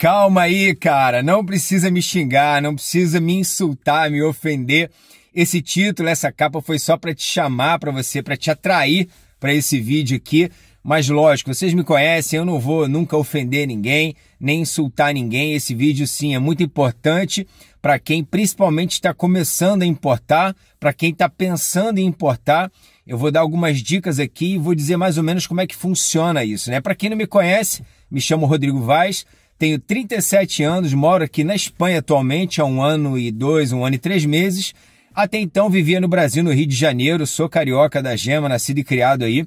Calma aí, cara, não precisa me xingar, não precisa me insultar, me ofender. Esse título, essa capa foi só para te chamar para você, para te atrair para esse vídeo aqui. Mas lógico, vocês me conhecem, eu não vou nunca ofender ninguém, nem insultar ninguém. Esse vídeo sim é muito importante para quem principalmente está começando a importar, para quem está pensando em importar. Eu vou dar algumas dicas aqui e vou dizer mais ou menos como é que funciona isso, né? Para quem não me conhece, me chamo Rodrigo Vaz, tenho 37 anos, moro aqui na Espanha atualmente há um ano e dois, um ano e três meses. Até então vivia no Brasil, no Rio de Janeiro, sou carioca da Gema, nascido e criado aí.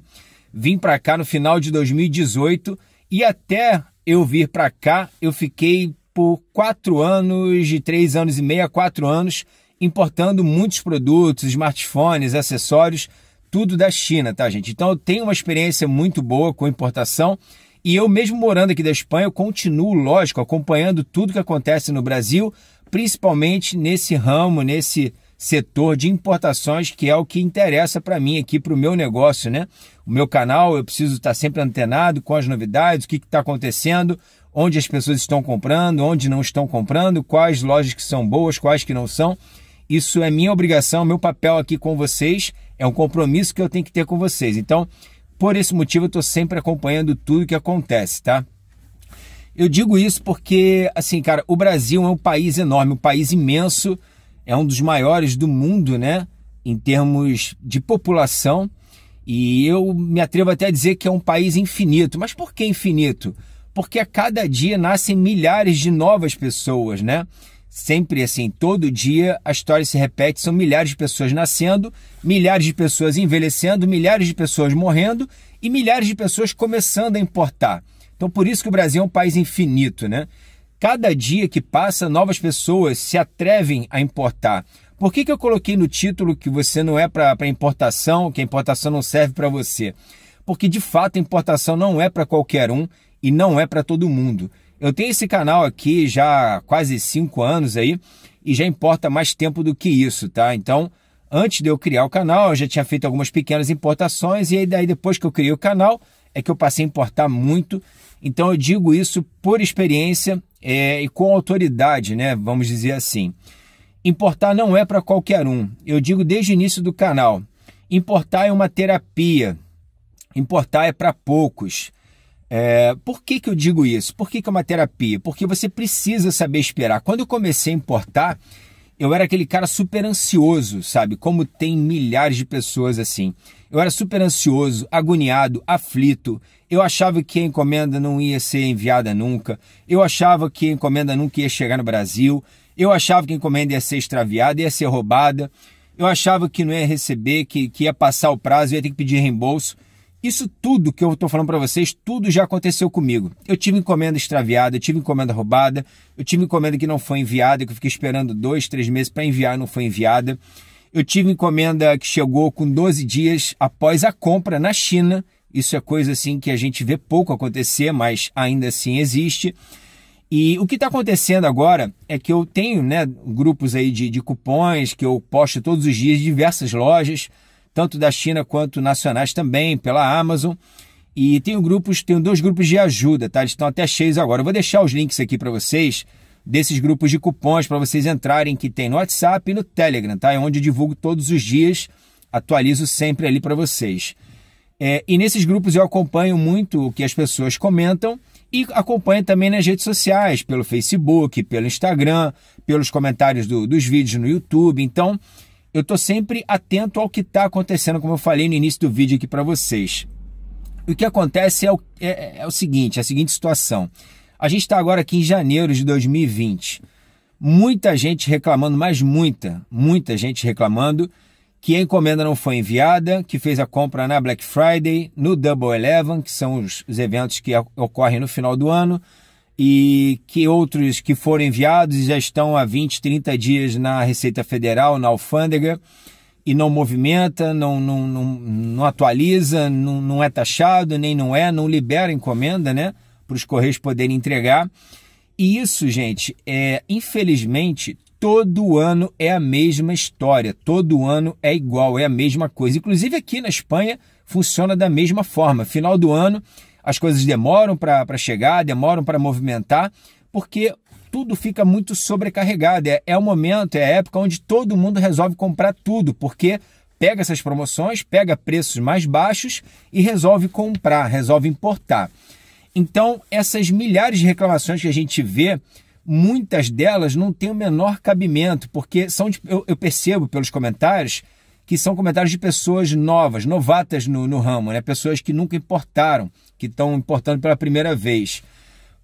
Vim para cá no final de 2018 e até eu vir para cá eu fiquei por quatro anos, de três anos e meio a quatro anos, importando muitos produtos, smartphones, acessórios, tudo da China, tá, gente? Então eu tenho uma experiência muito boa com importação e eu, mesmo morando aqui da Espanha, eu continuo, lógico, acompanhando tudo que acontece no Brasil, principalmente nesse ramo, nesse setor de importações, que é o que interessa para mim aqui, para o meu negócio, né? O meu canal, eu preciso estar tá sempre antenado com as novidades, o que está acontecendo, onde as pessoas estão comprando, onde não estão comprando, quais lojas que são boas, quais que não são. Isso é minha obrigação, meu papel aqui com vocês, é um compromisso que eu tenho que ter com vocês. Então, por esse motivo, eu estou sempre acompanhando tudo que acontece, tá? Eu digo isso porque, assim, cara, o Brasil é um país enorme, um país imenso, é um dos maiores do mundo, né? Em termos de população. E eu me atrevo até a dizer que é um país infinito. Mas por que infinito? Porque a cada dia nascem milhares de novas pessoas, né? sempre assim, todo dia a história se repete, são milhares de pessoas nascendo, milhares de pessoas envelhecendo, milhares de pessoas morrendo e milhares de pessoas começando a importar. Então por isso que o Brasil é um país infinito, né? Cada dia que passa, novas pessoas se atrevem a importar. Por que, que eu coloquei no título que você não é para importação, que a importação não serve para você? Porque de fato a importação não é para qualquer um e não é para todo mundo. Eu tenho esse canal aqui já há quase cinco anos aí e já importa mais tempo do que isso, tá? Então, antes de eu criar o canal, eu já tinha feito algumas pequenas importações e aí daí depois que eu criei o canal é que eu passei a importar muito. Então eu digo isso por experiência é, e com autoridade, né? Vamos dizer assim. Importar não é para qualquer um. Eu digo desde o início do canal. Importar é uma terapia. Importar é para poucos. É, por que, que eu digo isso? Por que, que é uma terapia? Porque você precisa saber esperar. Quando eu comecei a importar, eu era aquele cara super ansioso, sabe? Como tem milhares de pessoas assim. Eu era super ansioso, agoniado, aflito. Eu achava que a encomenda não ia ser enviada nunca. Eu achava que a encomenda nunca ia chegar no Brasil. Eu achava que a encomenda ia ser extraviada, ia ser roubada. Eu achava que não ia receber, que, que ia passar o prazo, ia ter que pedir reembolso. Isso tudo que eu estou falando para vocês, tudo já aconteceu comigo. Eu tive encomenda extraviada, eu tive encomenda roubada, eu tive encomenda que não foi enviada, que eu fiquei esperando dois, três meses para enviar, não foi enviada. Eu tive encomenda que chegou com 12 dias após a compra na China. Isso é coisa assim que a gente vê pouco acontecer, mas ainda assim existe. E o que está acontecendo agora é que eu tenho né, grupos aí de, de cupons que eu posto todos os dias de diversas lojas tanto da China quanto nacionais também, pela Amazon. E tenho grupos, tem dois grupos de ajuda, tá? Eles estão até cheios agora. Eu vou deixar os links aqui para vocês desses grupos de cupons para vocês entrarem que tem no WhatsApp e no Telegram, tá? É onde eu divulgo todos os dias, atualizo sempre ali para vocês. É, e nesses grupos eu acompanho muito o que as pessoas comentam e acompanho também nas redes sociais, pelo Facebook, pelo Instagram, pelos comentários do, dos vídeos no YouTube. Então, eu estou sempre atento ao que está acontecendo, como eu falei no início do vídeo aqui para vocês. O que acontece é o, é, é o seguinte, é a seguinte situação. A gente está agora aqui em janeiro de 2020. Muita gente reclamando, mas muita, muita gente reclamando que a encomenda não foi enviada, que fez a compra na Black Friday, no Double Eleven, que são os, os eventos que ocorrem no final do ano, e que outros que foram enviados já estão há 20, 30 dias na Receita Federal, na alfândega, e não movimenta, não, não, não, não atualiza, não, não é taxado, nem não é, não libera encomenda, né? Para os Correios poderem entregar. E isso, gente, é infelizmente todo ano é a mesma história, todo ano é igual, é a mesma coisa. Inclusive aqui na Espanha funciona da mesma forma. Final do ano as coisas demoram para chegar, demoram para movimentar, porque tudo fica muito sobrecarregado. É, é o momento, é a época onde todo mundo resolve comprar tudo, porque pega essas promoções, pega preços mais baixos e resolve comprar, resolve importar. Então, essas milhares de reclamações que a gente vê, muitas delas não têm o menor cabimento, porque são de, eu, eu, percebo pelos comentários que são comentários de pessoas novas, novatas no, no ramo, né? pessoas que nunca importaram, que estão importando pela primeira vez.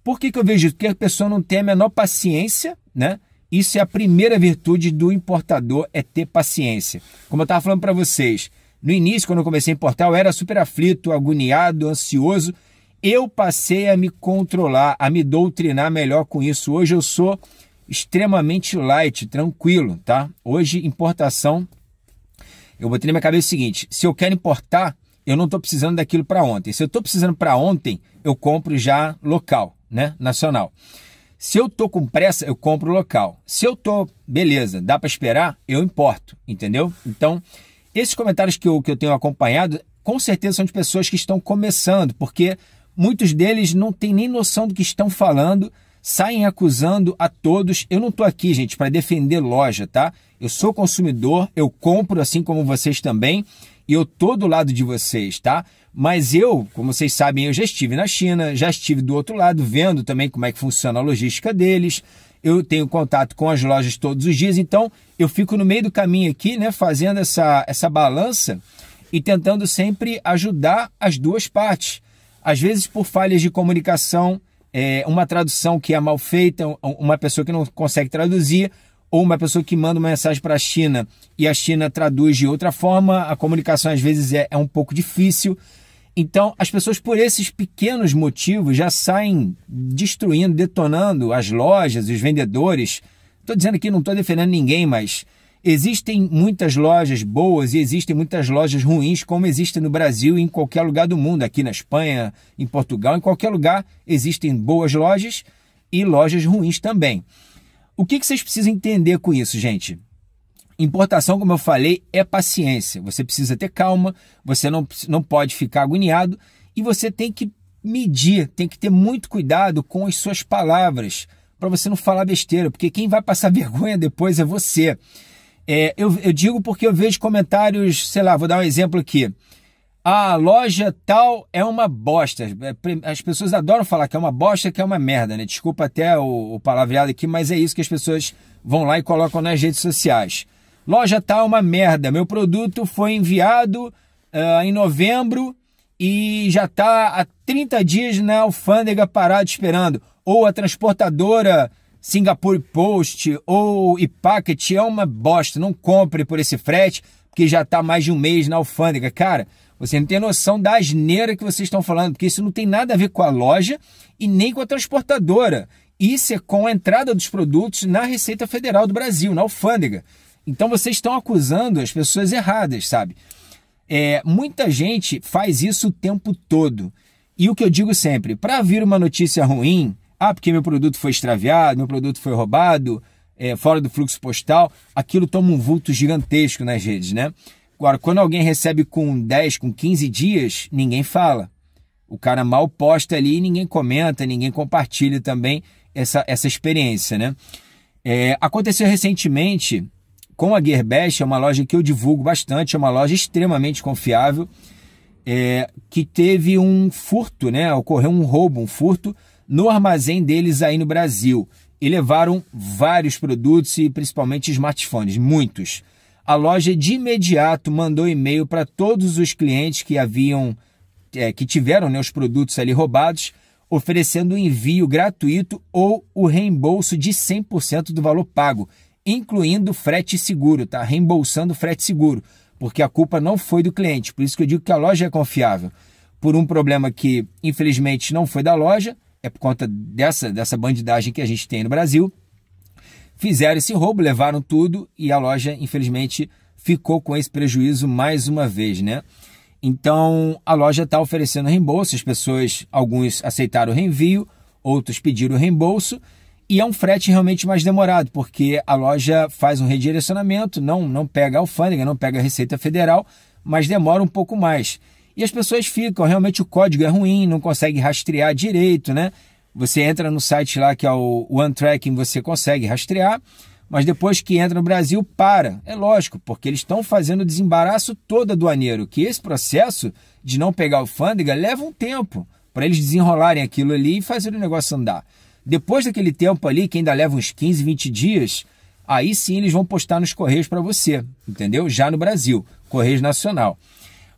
Por que, que eu vejo isso? Porque a pessoa não tem a menor paciência, né? Isso é a primeira virtude do importador, é ter paciência. Como eu estava falando para vocês, no início, quando eu comecei a importar, eu era super aflito, agoniado, ansioso. Eu passei a me controlar, a me doutrinar melhor com isso. Hoje eu sou extremamente light, tranquilo, tá? Hoje, importação, eu botei na minha cabeça o seguinte: se eu quero importar, eu não estou precisando daquilo para ontem. Se eu estou precisando para ontem, eu compro já local, né? Nacional. Se eu estou com pressa, eu compro local. Se eu estou, beleza, dá para esperar, eu importo, entendeu? Então, esses comentários que eu, que eu tenho acompanhado, com certeza são de pessoas que estão começando, porque muitos deles não têm nem noção do que estão falando, saem acusando a todos. Eu não estou aqui, gente, para defender loja, tá? Eu sou consumidor, eu compro assim como vocês também eu tô do lado de vocês, tá? Mas eu, como vocês sabem, eu já estive na China, já estive do outro lado vendo também como é que funciona a logística deles. Eu tenho contato com as lojas todos os dias, então eu fico no meio do caminho aqui, né, fazendo essa essa balança e tentando sempre ajudar as duas partes. Às vezes por falhas de comunicação, é, uma tradução que é mal feita, uma pessoa que não consegue traduzir, ou uma pessoa que manda uma mensagem para a China e a China traduz de outra forma, a comunicação às vezes é, é um pouco difícil. Então, as pessoas, por esses pequenos motivos, já saem destruindo, detonando as lojas, os vendedores. Estou dizendo aqui, não estou defendendo ninguém, mas existem muitas lojas boas e existem muitas lojas ruins, como existe no Brasil e em qualquer lugar do mundo, aqui na Espanha, em Portugal, em qualquer lugar, existem boas lojas e lojas ruins também. O que, que vocês precisam entender com isso, gente? Importação, como eu falei, é paciência. Você precisa ter calma, você não, não pode ficar agoniado e você tem que medir, tem que ter muito cuidado com as suas palavras para você não falar besteira, porque quem vai passar vergonha depois é você. É, eu, eu digo porque eu vejo comentários, sei lá, vou dar um exemplo aqui a loja tal é uma bosta. É, as pessoas adoram falar que é uma bosta, que é uma merda, né? Desculpa até o, o palavreado aqui, mas é isso que as pessoas vão lá e colocam nas redes sociais. Loja tal é uma merda. Meu produto foi enviado uh, em novembro e já está há 30 dias na alfândega parado esperando. Ou a transportadora Singapore Post ou ePacket é uma bosta. Não compre por esse frete, porque já está mais de um mês na alfândega. Cara, você não tem noção da asneira que vocês estão falando, porque isso não tem nada a ver com a loja e nem com a transportadora. Isso é com a entrada dos produtos na Receita Federal do Brasil, na alfândega. Então vocês estão acusando as pessoas erradas, sabe? É, muita gente faz isso o tempo todo. E o que eu digo sempre, para vir uma notícia ruim, ah, porque meu produto foi extraviado, meu produto foi roubado, é, fora do fluxo postal, aquilo toma um vulto gigantesco nas redes, né? Agora, quando alguém recebe com 10, com 15 dias, ninguém fala. O cara mal posta ali e ninguém comenta, ninguém compartilha também essa, essa experiência, né? É, aconteceu recentemente com a Gearbest, é uma loja que eu divulgo bastante, é uma loja extremamente confiável, é, que teve um furto, né? Ocorreu um roubo, um furto no armazém deles aí no Brasil. E levaram vários produtos e principalmente smartphones, muitos a loja de imediato mandou e-mail para todos os clientes que haviam é, que tiveram né, os produtos ali roubados, oferecendo o envio gratuito ou o reembolso de 100% do valor pago, incluindo frete seguro, tá? Reembolsando frete seguro, porque a culpa não foi do cliente. Por isso que eu digo que a loja é confiável. Por um problema que, infelizmente, não foi da loja, é por conta dessa, dessa bandidagem que a gente tem no Brasil. Fizeram esse roubo, levaram tudo e a loja, infelizmente, ficou com esse prejuízo mais uma vez, né? Então a loja está oferecendo reembolso, as pessoas, alguns aceitaram o reenvio, outros pediram o reembolso, e é um frete realmente mais demorado, porque a loja faz um redirecionamento, não, não pega a alfândega, não pega a Receita Federal, mas demora um pouco mais. E as pessoas ficam, realmente o código é ruim, não consegue rastrear direito, né? Você entra no site lá que é o One Tracking, você consegue rastrear, mas depois que entra no Brasil, para. É lógico, porque eles estão fazendo o desembaraço todo aduaneiro, que esse processo de não pegar alfândega leva um tempo para eles desenrolarem aquilo ali e fazer o negócio andar. Depois daquele tempo ali, que ainda leva uns 15, 20 dias, aí sim eles vão postar nos Correios para você, entendeu? Já no Brasil, Correios Nacional.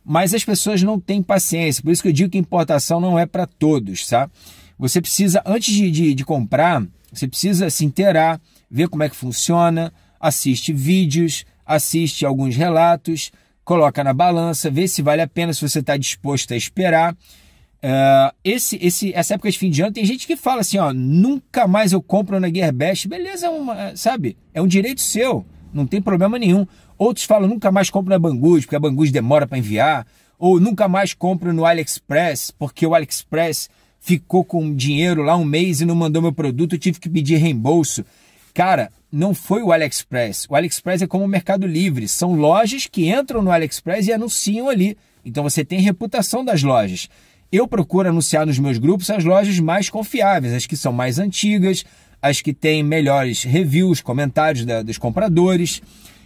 Mas as pessoas não têm paciência, por isso que eu digo que importação não é para todos, sabe? Você precisa, antes de, de, de comprar, você precisa se inteirar, ver como é que funciona, assiste vídeos, assiste alguns relatos, coloca na balança, vê se vale a pena, se você está disposto a esperar. Uh, esse, esse, essa época de fim de ano tem gente que fala assim, ó, nunca mais eu compro na Gearbest. Beleza, é uma, é, sabe? É um direito seu, não tem problema nenhum. Outros falam, nunca mais compro na Banggood, porque a Banggood demora para enviar. Ou nunca mais compro no AliExpress, porque o AliExpress ficou com dinheiro lá um mês e não mandou meu produto, eu tive que pedir reembolso. Cara, não foi o AliExpress. O AliExpress é como o Mercado Livre, são lojas que entram no AliExpress e anunciam ali. Então você tem reputação das lojas. Eu procuro anunciar nos meus grupos as lojas mais confiáveis, as que são mais antigas, as que têm melhores reviews, comentários da, dos compradores.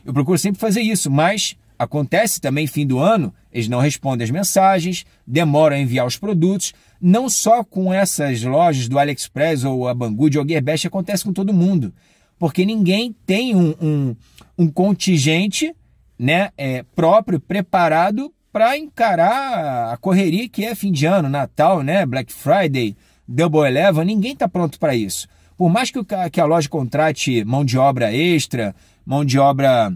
Eu procuro sempre fazer isso, mas Acontece também fim do ano, eles não respondem as mensagens, demoram a enviar os produtos. Não só com essas lojas do AliExpress ou a Banggood ou a Gearbest, acontece com todo mundo. Porque ninguém tem um, um, um contingente né, é, próprio, preparado para encarar a correria que é fim de ano, Natal, né, Black Friday, Double Eleven. Ninguém está pronto para isso. Por mais que, o, que a loja contrate mão de obra extra, mão de obra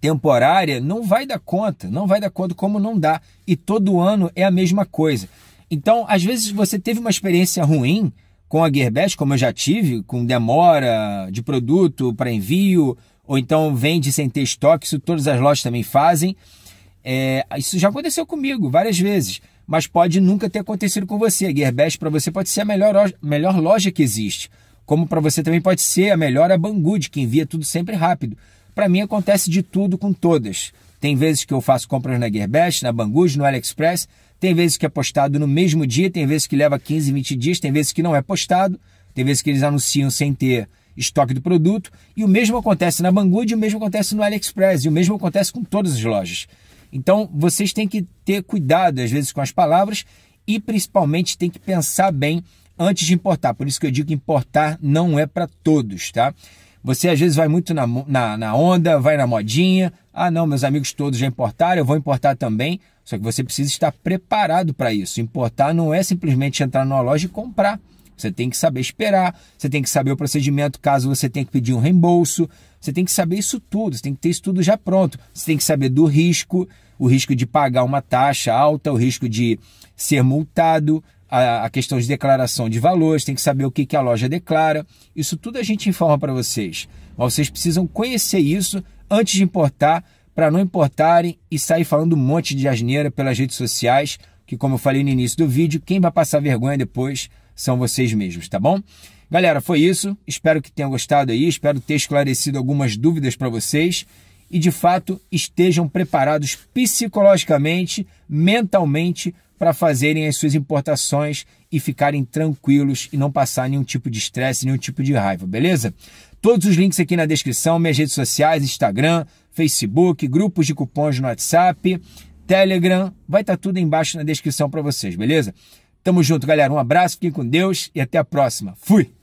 temporária não vai dar conta, não vai dar conta como não dá. E todo ano é a mesma coisa. Então, às vezes você teve uma experiência ruim com a Gearbest, como eu já tive, com demora de produto para envio, ou então vende sem ter estoque, isso todas as lojas também fazem. É, isso já aconteceu comigo várias vezes, mas pode nunca ter acontecido com você. A Gearbest para você pode ser a melhor, loja, melhor loja que existe, como para você também pode ser a melhor a Banggood, que envia tudo sempre rápido. Para mim acontece de tudo com todas. Tem vezes que eu faço compras na Gearbest, na Banggood, no AliExpress, tem vezes que é postado no mesmo dia, tem vezes que leva 15, 20 dias, tem vezes que não é postado, tem vezes que eles anunciam sem ter estoque do produto, e o mesmo acontece na Banggood, o mesmo acontece no AliExpress, e o mesmo acontece com todas as lojas. Então, vocês têm que ter cuidado às vezes com as palavras e principalmente tem que pensar bem antes de importar. Por isso que eu digo que importar não é para todos, tá? Você às vezes vai muito na, na, na onda, vai na modinha. Ah, não, meus amigos todos já importaram, eu vou importar também. Só que você precisa estar preparado para isso. Importar não é simplesmente entrar numa loja e comprar. Você tem que saber esperar, você tem que saber o procedimento caso você tenha que pedir um reembolso, você tem que saber isso tudo, você tem que ter isso tudo já pronto. Você tem que saber do risco, o risco de pagar uma taxa alta, o risco de ser multado, a, a questão de declaração de valores, tem que saber o que, que a loja declara. Isso tudo a gente informa para vocês. Mas vocês precisam conhecer isso antes de importar, para não importarem e sair falando um monte de asneira pelas redes sociais, que como eu falei no início do vídeo, quem vai passar vergonha depois são vocês mesmos, tá bom? Galera, foi isso. Espero que tenham gostado aí, espero ter esclarecido algumas dúvidas para vocês e de fato estejam preparados psicologicamente, mentalmente para fazerem as suas importações e ficarem tranquilos e não passar nenhum tipo de estresse, nenhum tipo de raiva, beleza? Todos os links aqui na descrição, minhas redes sociais, Instagram, Facebook, grupos de cupons no WhatsApp, Telegram, vai estar tá tudo embaixo na descrição para vocês, beleza? Tamo junto, galera. Um abraço, fiquem com Deus e até a próxima. Fui!